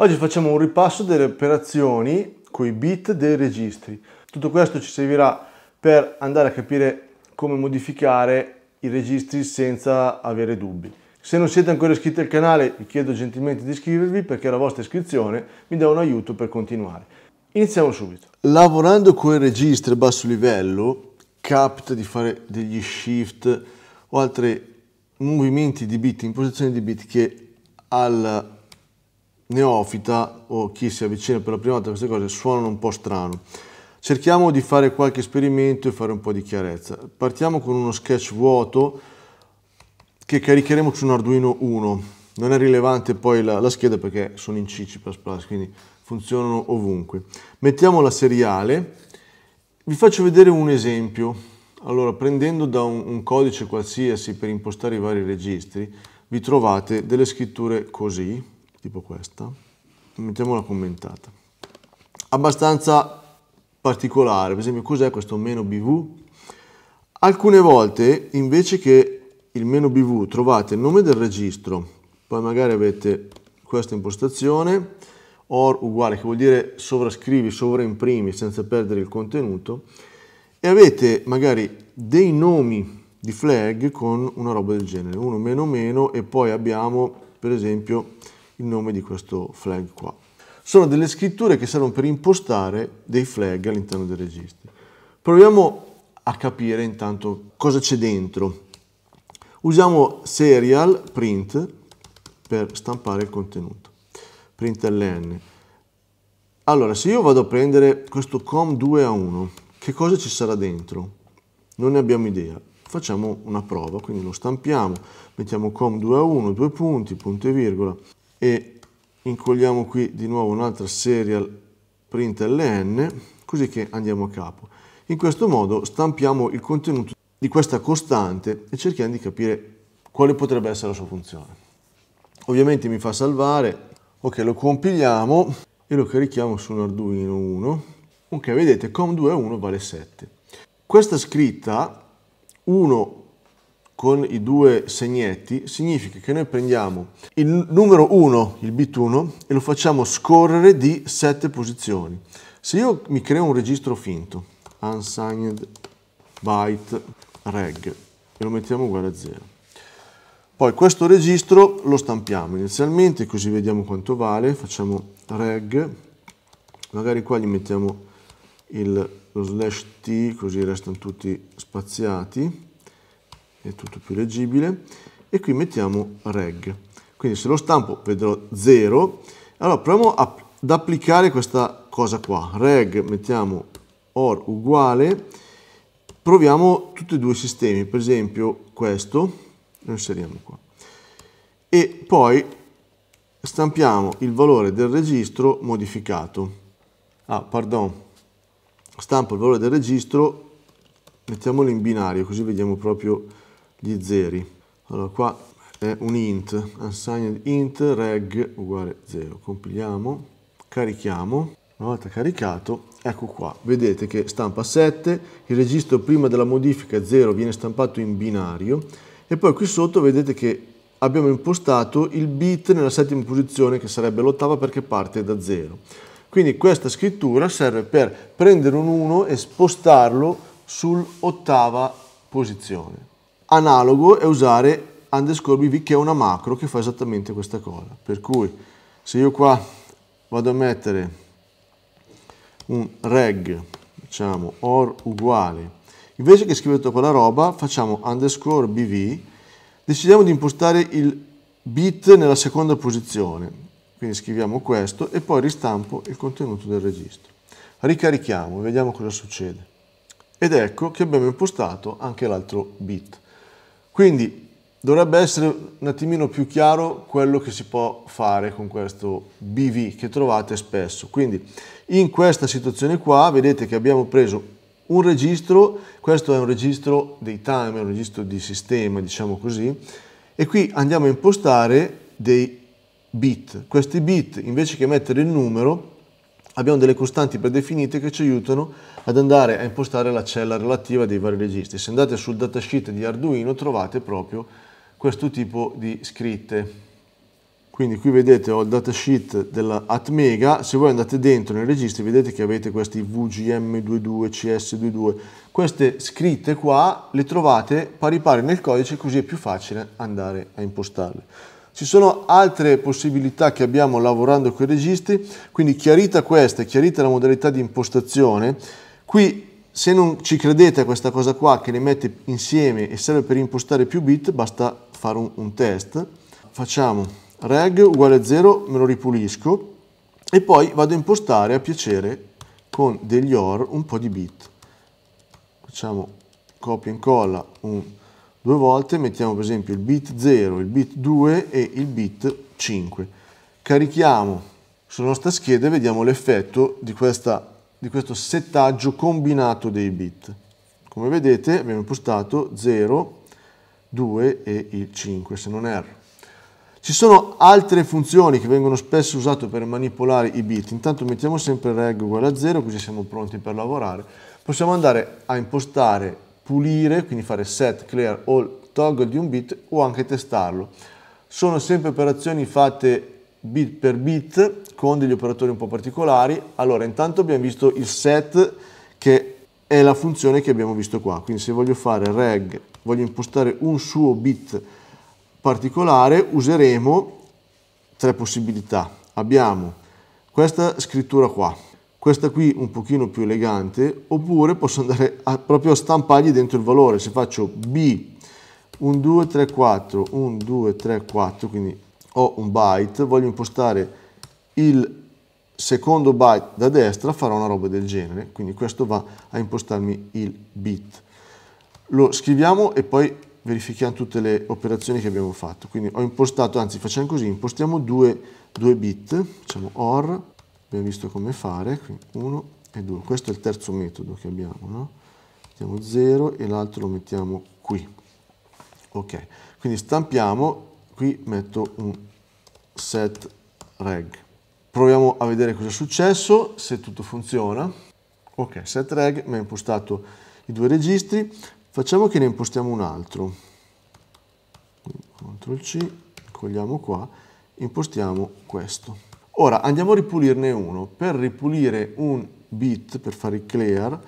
Oggi facciamo un ripasso delle operazioni con i bit dei registri. Tutto questo ci servirà per andare a capire come modificare i registri senza avere dubbi. Se non siete ancora iscritti al canale vi chiedo gentilmente di iscrivervi perché la vostra iscrizione mi dà un aiuto per continuare. Iniziamo subito. Lavorando con i registri a basso livello capita di fare degli shift o altri movimenti di bit, in posizione di bit che al neofita o chi si avvicina per la prima volta a queste cose suonano un po' strano. Cerchiamo di fare qualche esperimento e fare un po' di chiarezza. Partiamo con uno sketch vuoto che caricheremo su un Arduino 1. Non è rilevante poi la, la scheda perché sono in C, quindi funzionano ovunque. Mettiamo la seriale. Vi faccio vedere un esempio. Allora, prendendo da un, un codice qualsiasi per impostare i vari registri, vi trovate delle scritture così, tipo questa, mettiamola commentata, abbastanza particolare, per esempio cos'è questo meno bv? Alcune volte invece che il meno bv trovate il nome del registro, poi magari avete questa impostazione, or uguale, che vuol dire sovrascrivi, sovraimprimi senza perdere il contenuto, e avete magari dei nomi di flag con una roba del genere, uno meno meno e poi abbiamo per esempio il nome di questo flag qua. Sono delle scritture che servono per impostare dei flag all'interno dei registri. Proviamo a capire intanto cosa c'è dentro. Usiamo serial print per stampare il contenuto. Print LN. Allora, se io vado a prendere questo com 2 a 1, che cosa ci sarà dentro? Non ne abbiamo idea. Facciamo una prova, quindi lo stampiamo, mettiamo com 2 a 1, due punti, punto e virgola, e incolliamo qui di nuovo un'altra serial print ln così che andiamo a capo. In questo modo stampiamo il contenuto di questa costante e cerchiamo di capire quale potrebbe essere la sua funzione. Ovviamente mi fa salvare, ok lo compiliamo e lo carichiamo su un Arduino 1, ok vedete com2 1 vale 7. Questa scritta 1 con i due segnetti significa che noi prendiamo il numero 1, il bit 1, e lo facciamo scorrere di 7 posizioni. Se io mi creo un registro finto, unsigned byte reg, e lo mettiamo uguale a 0. Poi questo registro lo stampiamo inizialmente, così vediamo quanto vale, facciamo reg, magari qua gli mettiamo il, lo slash t, così restano tutti spaziati, è tutto più leggibile, e qui mettiamo reg. Quindi se lo stampo vedrò 0, allora proviamo ad applicare questa cosa qua, reg mettiamo or uguale, proviamo tutti e due i sistemi, per esempio questo, lo inseriamo qua, e poi stampiamo il valore del registro modificato. Ah, pardon, stampo il valore del registro, mettiamolo in binario, così vediamo proprio gli zeri. Allora qua è un int, assigned int reg uguale 0. Compiliamo, carichiamo. Una volta caricato, ecco qua, vedete che stampa 7, il registro prima della modifica 0 viene stampato in binario e poi qui sotto vedete che abbiamo impostato il bit nella settima posizione che sarebbe l'ottava perché parte da 0. Quindi questa scrittura serve per prendere un 1 e spostarlo sull'ottava posizione analogo è usare underscore bv che è una macro che fa esattamente questa cosa. Per cui se io qua vado a mettere un reg, diciamo or uguale, invece che scrivere tutta quella roba facciamo underscore bv, decidiamo di impostare il bit nella seconda posizione, quindi scriviamo questo e poi ristampo il contenuto del registro. Ricarichiamo, vediamo cosa succede. Ed ecco che abbiamo impostato anche l'altro bit. Quindi dovrebbe essere un attimino più chiaro quello che si può fare con questo BV che trovate spesso. Quindi in questa situazione qua vedete che abbiamo preso un registro, questo è un registro dei timer, un registro di sistema, diciamo così, e qui andiamo a impostare dei bit. Questi bit, invece che mettere il numero, abbiamo delle costanti predefinite che ci aiutano ad andare a impostare la cella relativa dei vari registri. Se andate sul datasheet di Arduino trovate proprio questo tipo di scritte. Quindi qui vedete ho il datasheet della Atmega, se voi andate dentro nei registri vedete che avete questi VGM22, CS22. Queste scritte qua le trovate pari pari nel codice così è più facile andare a impostarle. Ci sono altre possibilità che abbiamo lavorando con i registri, quindi chiarita questa, chiarita la modalità di impostazione, qui se non ci credete a questa cosa qua che le mette insieme e serve per impostare più bit, basta fare un, un test. Facciamo reg uguale a 0, me lo ripulisco e poi vado a impostare a piacere con degli OR un po' di bit. Facciamo copia e incolla un due volte, mettiamo per esempio il bit 0, il bit 2 e il bit 5. Carichiamo sulla nostra scheda e vediamo l'effetto di, di, questo settaggio combinato dei bit. Come vedete abbiamo impostato 0, 2 e il 5, se non erro. Ci sono altre funzioni che vengono spesso usate per manipolare i bit. Intanto mettiamo sempre reg uguale a 0, così siamo pronti per lavorare. Possiamo andare a impostare pulire, quindi fare set clear all toggle di un bit o anche testarlo. Sono sempre operazioni fatte bit per bit con degli operatori un po' particolari. Allora, intanto abbiamo visto il set che è la funzione che abbiamo visto qua. Quindi se voglio fare reg, voglio impostare un suo bit particolare, useremo tre possibilità. Abbiamo questa scrittura qua, questa qui un pochino più elegante, oppure posso andare a, proprio a stampargli dentro il valore, se faccio B, 1, 2, 3, 4, 1, 2, 3, 4, quindi ho un byte, voglio impostare il secondo byte da destra, farò una roba del genere, quindi questo va a impostarmi il bit. Lo scriviamo e poi verifichiamo tutte le operazioni che abbiamo fatto, quindi ho impostato, anzi facciamo così, impostiamo due, due bit, facciamo OR, abbiamo visto come fare, quindi 1 e 2, questo è il terzo metodo che abbiamo, no? mettiamo 0 e l'altro lo mettiamo qui, ok, quindi stampiamo, qui metto un set reg, proviamo a vedere cosa è successo, se tutto funziona, ok, set reg mi ha impostato i due registri, facciamo che ne impostiamo un altro, CTRL C, cogliamo qua, impostiamo questo. Ora andiamo a ripulirne uno. Per ripulire un bit, per fare il clear,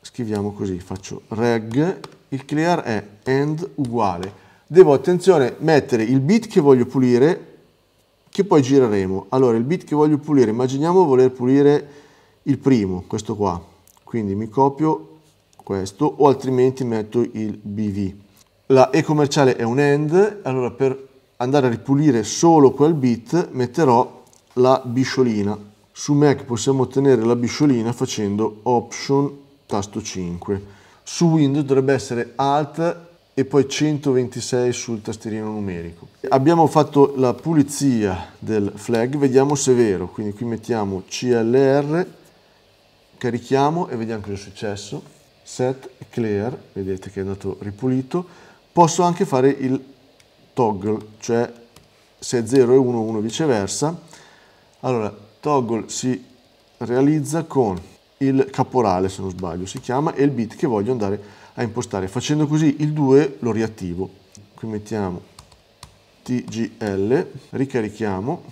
scriviamo così, faccio reg, il clear è end uguale. Devo, attenzione, mettere il bit che voglio pulire, che poi gireremo. Allora, il bit che voglio pulire, immaginiamo voler pulire il primo, questo qua. Quindi mi copio questo, o altrimenti metto il BV. La e commerciale è un end, allora per andare a ripulire solo quel bit metterò la bisciolina. Su Mac possiamo ottenere la bisciolina facendo Option tasto 5. Su Windows dovrebbe essere Alt e poi 126 sul tastierino numerico. Abbiamo fatto la pulizia del flag, vediamo se è vero, quindi qui mettiamo CLR, carichiamo e vediamo cosa è successo. Set clear, vedete che è andato ripulito. Posso anche fare il toggle, cioè se è 0 e 1, 1 viceversa. Allora, toggle si realizza con il caporale, se non sbaglio, si chiama, e il bit che voglio andare a impostare. Facendo così il 2 lo riattivo. Qui mettiamo tgl, ricarichiamo,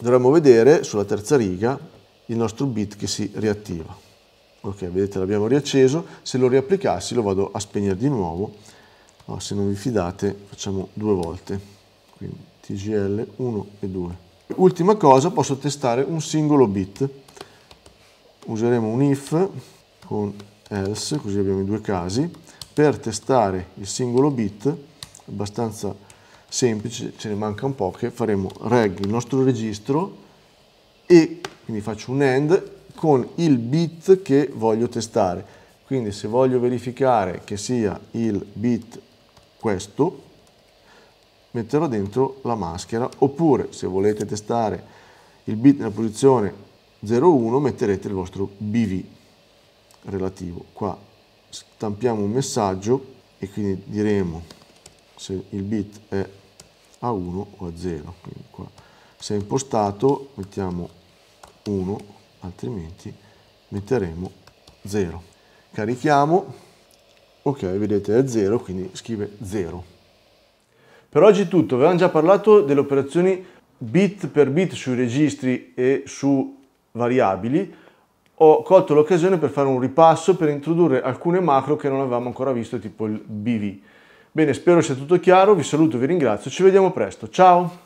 dovremmo vedere sulla terza riga il nostro bit che si riattiva. Ok, vedete l'abbiamo riacceso, se lo riapplicassi lo vado a spegnere di nuovo, no, se non vi fidate facciamo due volte, quindi tgl 1 e 2. Ultima cosa, posso testare un singolo bit. Useremo un if con else, così abbiamo i due casi. Per testare il singolo bit, abbastanza semplice, ce ne manca un po', che faremo reg il nostro registro e quindi faccio un end con il bit che voglio testare. Quindi se voglio verificare che sia il bit questo, metterò dentro la maschera oppure se volete testare il bit nella posizione 01 metterete il vostro BV relativo. Qua stampiamo un messaggio e quindi diremo se il bit è a 1 o a 0. Quindi qua se è impostato mettiamo 1, altrimenti metteremo 0. Carichiamo, ok vedete è 0 quindi scrive 0. Per oggi è tutto, avevamo già parlato delle operazioni bit per bit sui registri e su variabili. Ho colto l'occasione per fare un ripasso per introdurre alcune macro che non avevamo ancora visto, tipo il BV. Bene, spero sia tutto chiaro, vi saluto, vi ringrazio, ci vediamo presto, ciao!